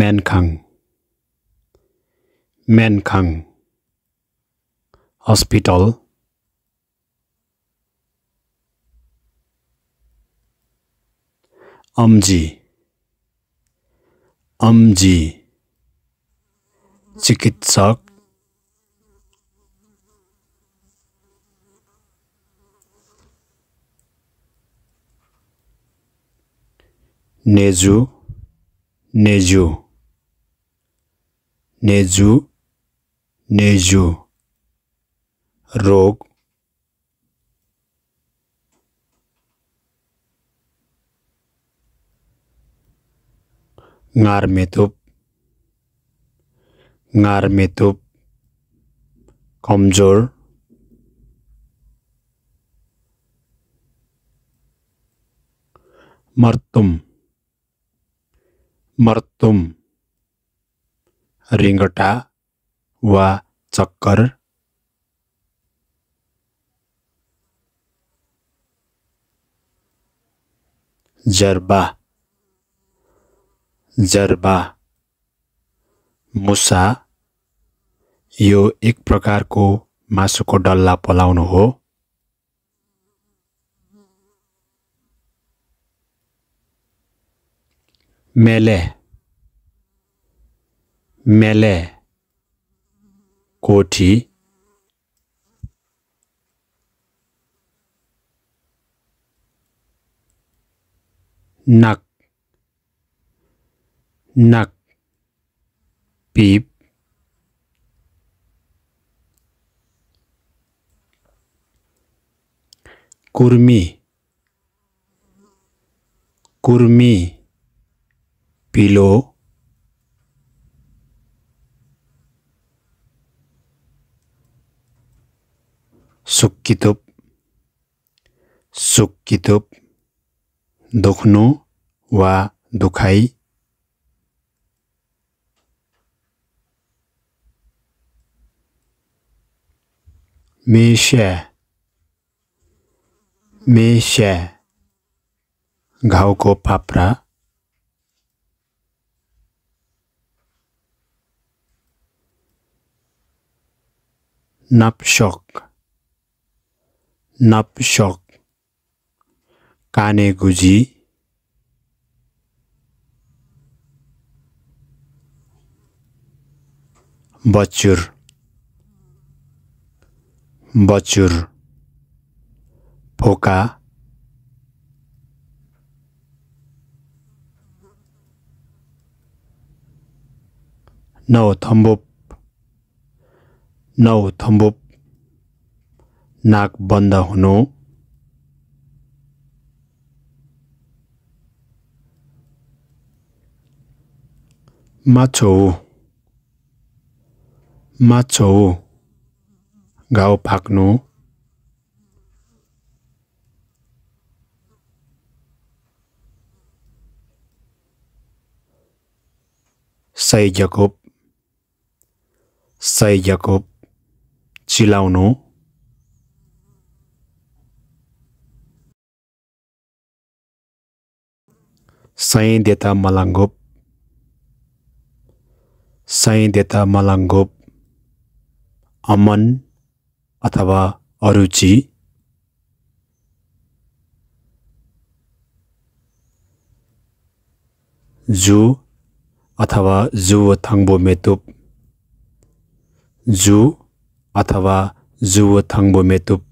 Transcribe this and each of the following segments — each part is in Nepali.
Mankang. Mankang. Hospital. Amji. Amji. Chikitsak. Neju. Neju. Neju, neju. rok, ngar metup ngar metup komjor martum martum रिङ्गटा वा चक्कर जर्बा जर्बा मुसा यो एक प्रकारको मासुको डल्ला पलाउनु हो मेले मेले कोठी नक नक पीप कुर्मी कुर्मी पिलो sukkitup sukkitup दुखनो वा दुखाई मेशे मेशे घाव को पापरा नपशोक नपसक गुजी, बचुर बचुर फोका नौ थम्बुप नौ थम्बुप नाक बन्द हुनु माछो माछो घाउ फाक्नु सय जकोप सय जकोप चिलाउनु Saindeta Malanggop साइदेता मलाङ्गोप अमन अथवा अरुचि जु अथवा जुव थाङ्बो मेतुप जु अथवा जुव थङ्बो मेतुप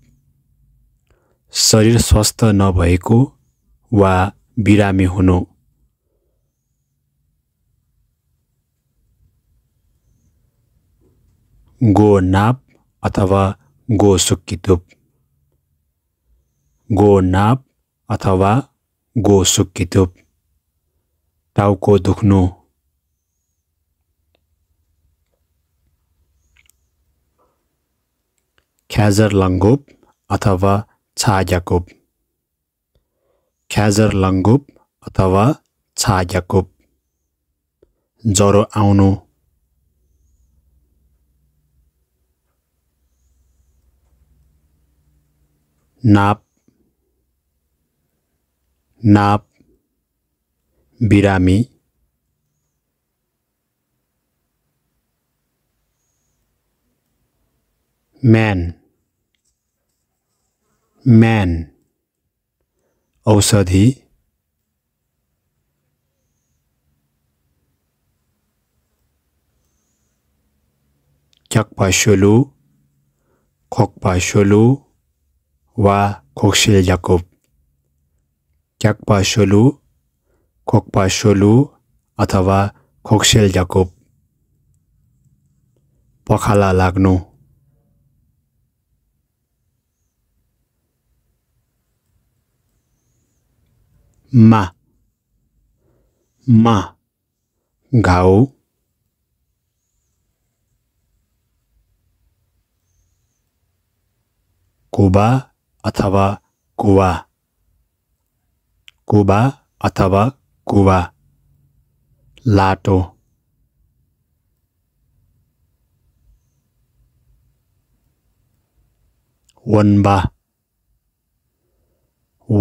शरीर स्वस्थ नभएको वा बिरामी हुनु गो नाप अथवा गो सुक्की तुप गो नाप अथवा गो सुक्की तुप टाउ को दुख्नु ख्याजर लंगुप अथवा छायाकुप ख्याजर लंगुप अथवा छायाकुप ज्वरो आउनु नाप नाप बिरामी मैन मैन औषधि चकपा सोलू खोकपा सोलू 와 곡실 야곱 격바쇼루 곡바쇼루 अथवा खोक्सेल याकुब पखाला लाग्नु मा मा घाउ कुबा अथवा कुवा कुबा अथवा कुवा लाटो वनबा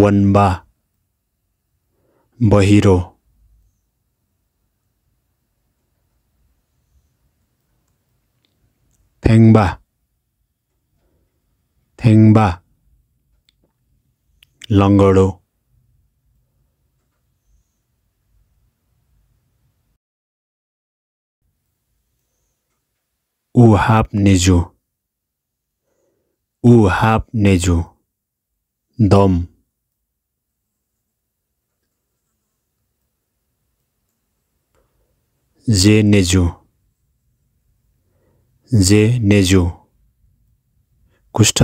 वनबा बहिरो thengba thengba लंगड़ो ऊ हाप निजो ऊ हाप दम जे निजो जे निजो कुष्ठ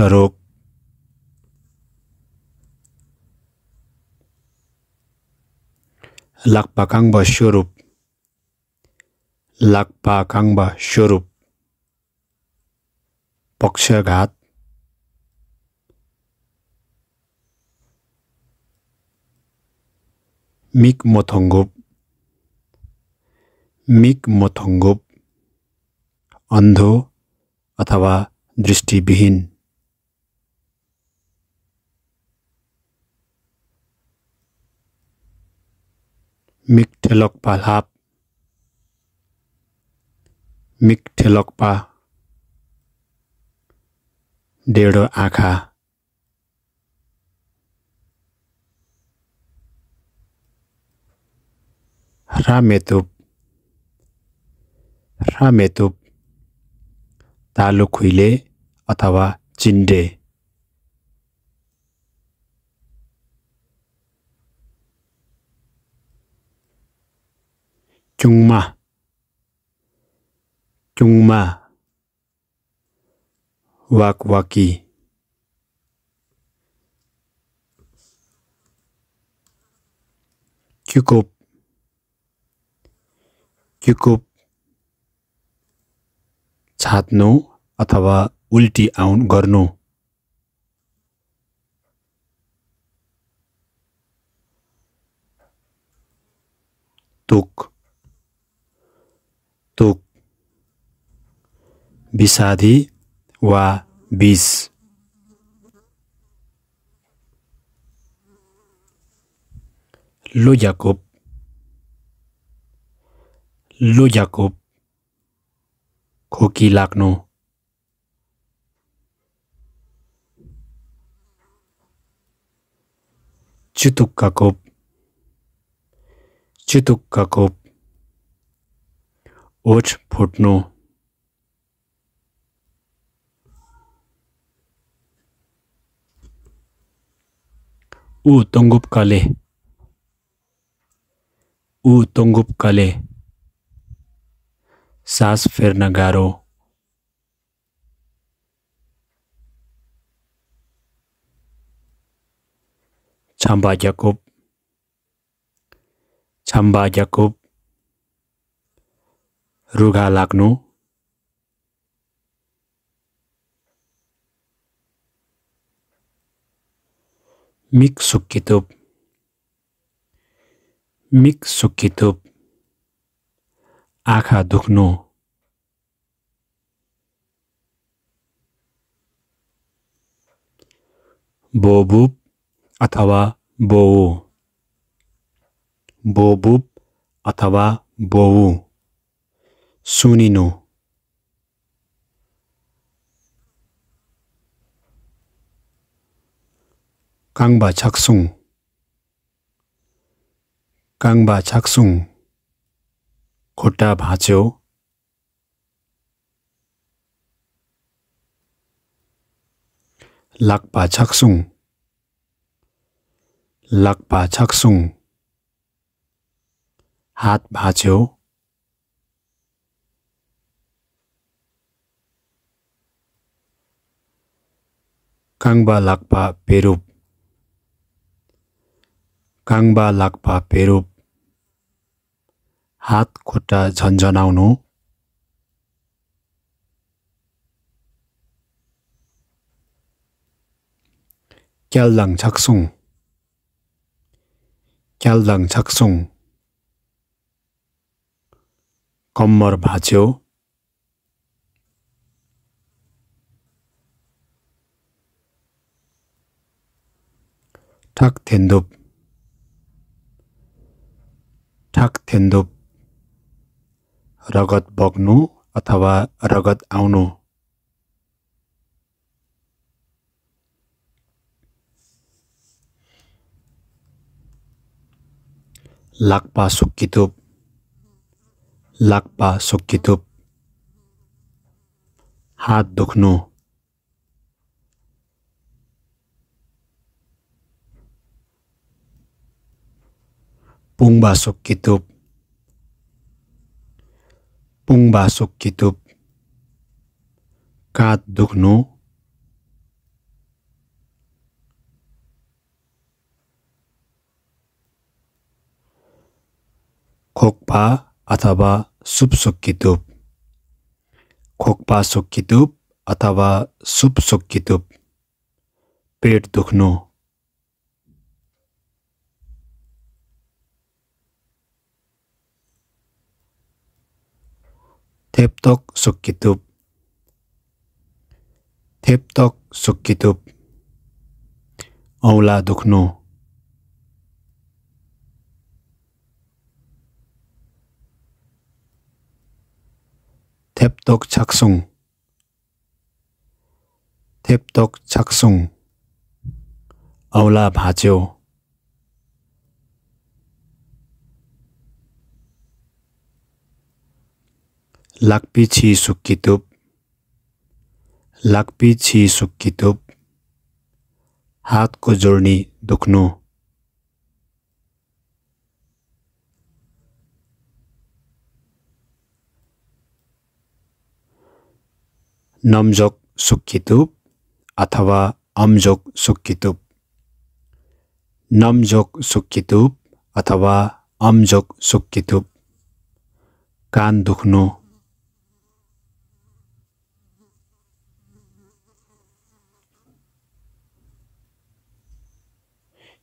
लाक्पाकाङ्बा स्वरूप लाक्पाकाङ्बा स्वरूप पक्षघात मिक मथङुप मिक मोथङगुप अन्धो अथवा दृष्टिविहीन miktelokpa लाप miktelokpa डेढो आँखा रामेतुप रामेतुप तालु खुइले अथवा चिन्डे 종마 종마 왁왁이 규급 규급 छात्नु अथवा उल्टी आउन गर्नु तुक tuk bisa di wa bis lu jakub lu jakub koki lagnu cutuk kakup cutuk kakup ओछ फुटनो ऊ तुंगुप काले ऊ तुंगुप काले सास फेरना गारो छंबा जकूब छंबा जकूब रुगा लग्न मिक सुकितुप मिक सुकितुप आँखा दुख्नु बोबुप अथवा बोऊ बोबुप अथवा बोऊ 순인우 강바 작숭 강바 작숭 곧다 바죠 락바 작숭 락바 작숭 핫바죠 काङ्बा लाग्पा पेरुप काङ्बा लाग्पा पेरुप हात खुट्टा झन्झनाउनु कम्मर भाँच्यो 탁 텐돕 탁 텐돕 रगत बग्नु अथवा रगत आउनु लाग्पा सुक्कितुप लाग्पा सुक्कितुप हात दुख्नु Pung basuk kitup. Pung basuk kitup. Kat duknu. Kokpa ataba suk kitup. Kokpa suk kitup ataba suk kitup. Pet duknu. 탭덕 숙기둡 탭덕 숙기둡 औ 울라 द 노 탭덕 작송 탭덕 작송 औ 울라바ा ज Lakpichi sukkitup Lakpichi sukkitup हातको जोर्नी दुख्नु नम्जोक सुक्कितुप अथवा अम्जोक सुक्कितुप नम्जोक सुक्कितुप अथवा अम्जोक सुक्कितुप कान दुख्नु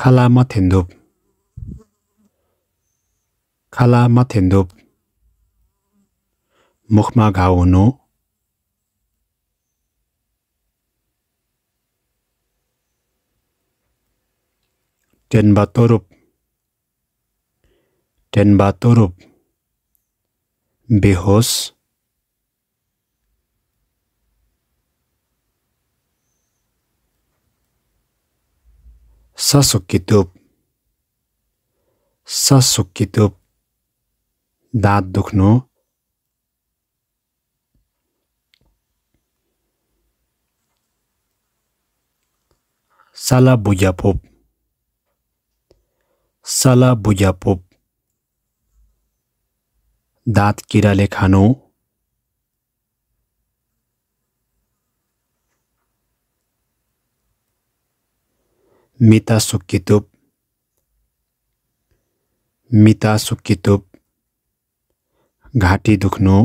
khala ma thendup khala ma thendup मुखमा घाउ हुनु टेनबा तोरुप टेनबा तोरुप बेहोस ससुक्कितुप ससुक्कितुप दाँत दुख्नु salabuyapup salabuyapup दाँत किराले खानु Mita Sukitub मिता सुक्कितुप घाँटी दुख्नु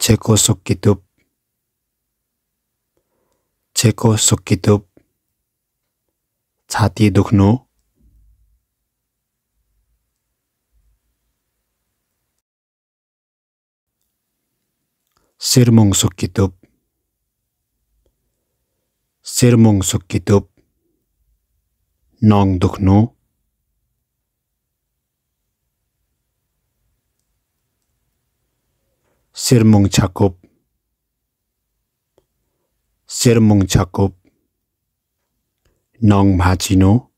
छेको सुक्कितुप छेको सुक्कितुप छाती दुख्नु Sermong Sukitub Sermong Sukitub Nong Dukno Sirmung Chakub Sirmung Chakub Nong Bhajino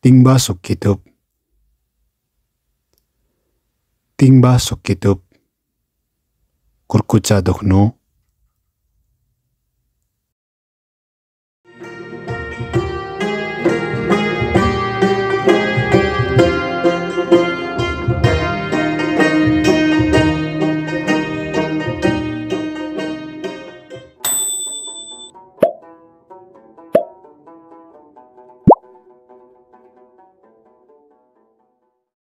Tingba Sukitub ting ba kitup kurkucha dokno